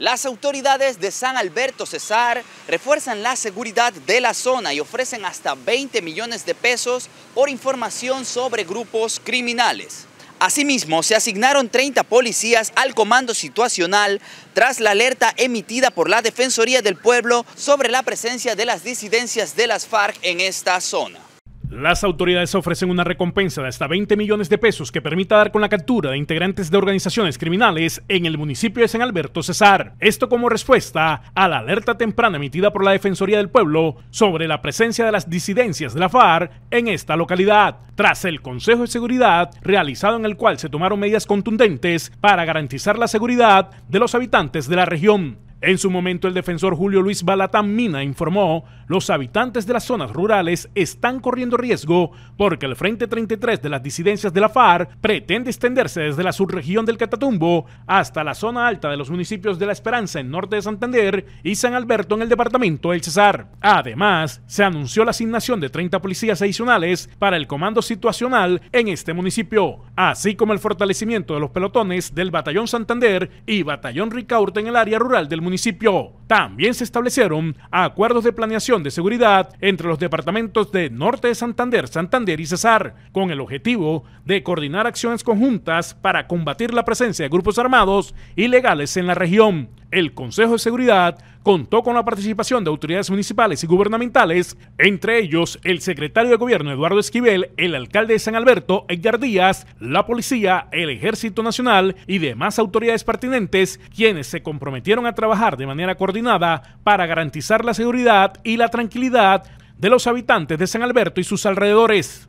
Las autoridades de San Alberto Cesar refuerzan la seguridad de la zona y ofrecen hasta 20 millones de pesos por información sobre grupos criminales. Asimismo, se asignaron 30 policías al comando situacional tras la alerta emitida por la Defensoría del Pueblo sobre la presencia de las disidencias de las FARC en esta zona. Las autoridades ofrecen una recompensa de hasta 20 millones de pesos que permita dar con la captura de integrantes de organizaciones criminales en el municipio de San Alberto Cesar. Esto como respuesta a la alerta temprana emitida por la Defensoría del Pueblo sobre la presencia de las disidencias de la FARC en esta localidad, tras el Consejo de Seguridad realizado en el cual se tomaron medidas contundentes para garantizar la seguridad de los habitantes de la región. En su momento, el defensor Julio Luis Balatán Mina informó, los habitantes de las zonas rurales están corriendo riesgo porque el Frente 33 de las disidencias de la FARC pretende extenderse desde la subregión del Catatumbo hasta la zona alta de los municipios de La Esperanza en norte de Santander y San Alberto en el departamento del Cesar. Además, se anunció la asignación de 30 policías adicionales para el comando situacional en este municipio, así como el fortalecimiento de los pelotones del Batallón Santander y Batallón Ricaurte en el área rural del municipio municipio. También se establecieron acuerdos de planeación de seguridad entre los departamentos de Norte de Santander, Santander y Cesar, con el objetivo de coordinar acciones conjuntas para combatir la presencia de grupos armados ilegales en la región el Consejo de Seguridad contó con la participación de autoridades municipales y gubernamentales, entre ellos el secretario de Gobierno Eduardo Esquivel, el alcalde de San Alberto, Edgar Díaz, la policía, el Ejército Nacional y demás autoridades pertinentes, quienes se comprometieron a trabajar de manera coordinada para garantizar la seguridad y la tranquilidad de los habitantes de San Alberto y sus alrededores.